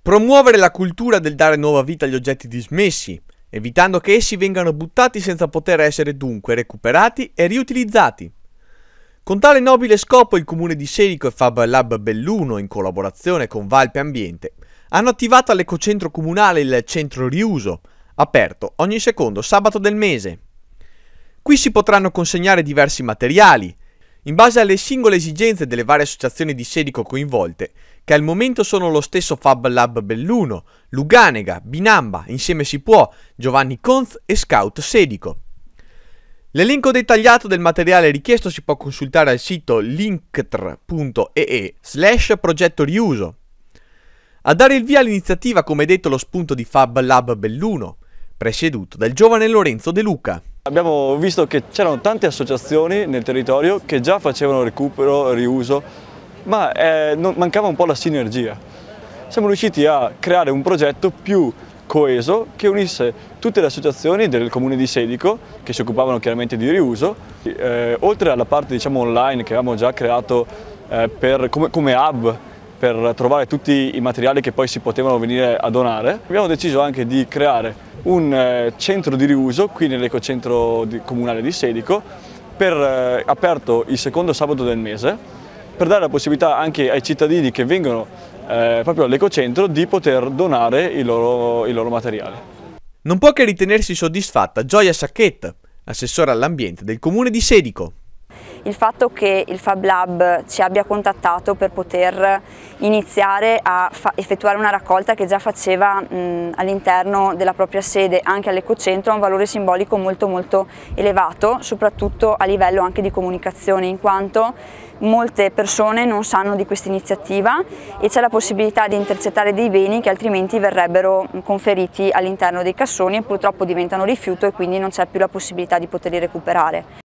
Promuovere la cultura del dare nuova vita agli oggetti dismessi, evitando che essi vengano buttati senza poter essere dunque recuperati e riutilizzati. Con tale nobile scopo il comune di Serico e Fab Lab Belluno, in collaborazione con Valpe Ambiente, hanno attivato all'ecocentro comunale il centro riuso, aperto ogni secondo sabato del mese. Qui si potranno consegnare diversi materiali, in base alle singole esigenze delle varie associazioni di Sedico coinvolte, che al momento sono lo stesso Fab Lab Belluno, Luganega, Binamba, Insieme Si Può, Giovanni Conz e Scout Sedico. L'elenco dettagliato del materiale richiesto si può consultare al sito linktr.ee slash progetto riuso. A dare il via all'iniziativa, come detto, lo spunto di Fab Lab Belluno, presieduto dal giovane Lorenzo De Luca. Abbiamo visto che c'erano tante associazioni nel territorio che già facevano recupero, riuso, ma eh, mancava un po' la sinergia. Siamo riusciti a creare un progetto più coeso che unisse tutte le associazioni del comune di Sedico che si occupavano chiaramente di riuso, eh, oltre alla parte diciamo, online che avevamo già creato eh, per, come, come hub per trovare tutti i materiali che poi si potevano venire a donare. Abbiamo deciso anche di creare un eh, centro di riuso qui nell'ecocentro comunale di Sedico, per, eh, aperto il secondo sabato del mese, per dare la possibilità anche ai cittadini che vengono eh, proprio all'ecocentro di poter donare il loro, i loro materiali. Non può che ritenersi soddisfatta Gioia Sacchetta, assessora all'ambiente del comune di Sedico il fatto che il Fab Lab ci abbia contattato per poter iniziare a effettuare una raccolta che già faceva all'interno della propria sede anche all'Ecocentro ha un valore simbolico molto molto elevato, soprattutto a livello anche di comunicazione, in quanto molte persone non sanno di questa iniziativa e c'è la possibilità di intercettare dei beni che altrimenti verrebbero conferiti all'interno dei cassoni e purtroppo diventano rifiuto e quindi non c'è più la possibilità di poterli recuperare.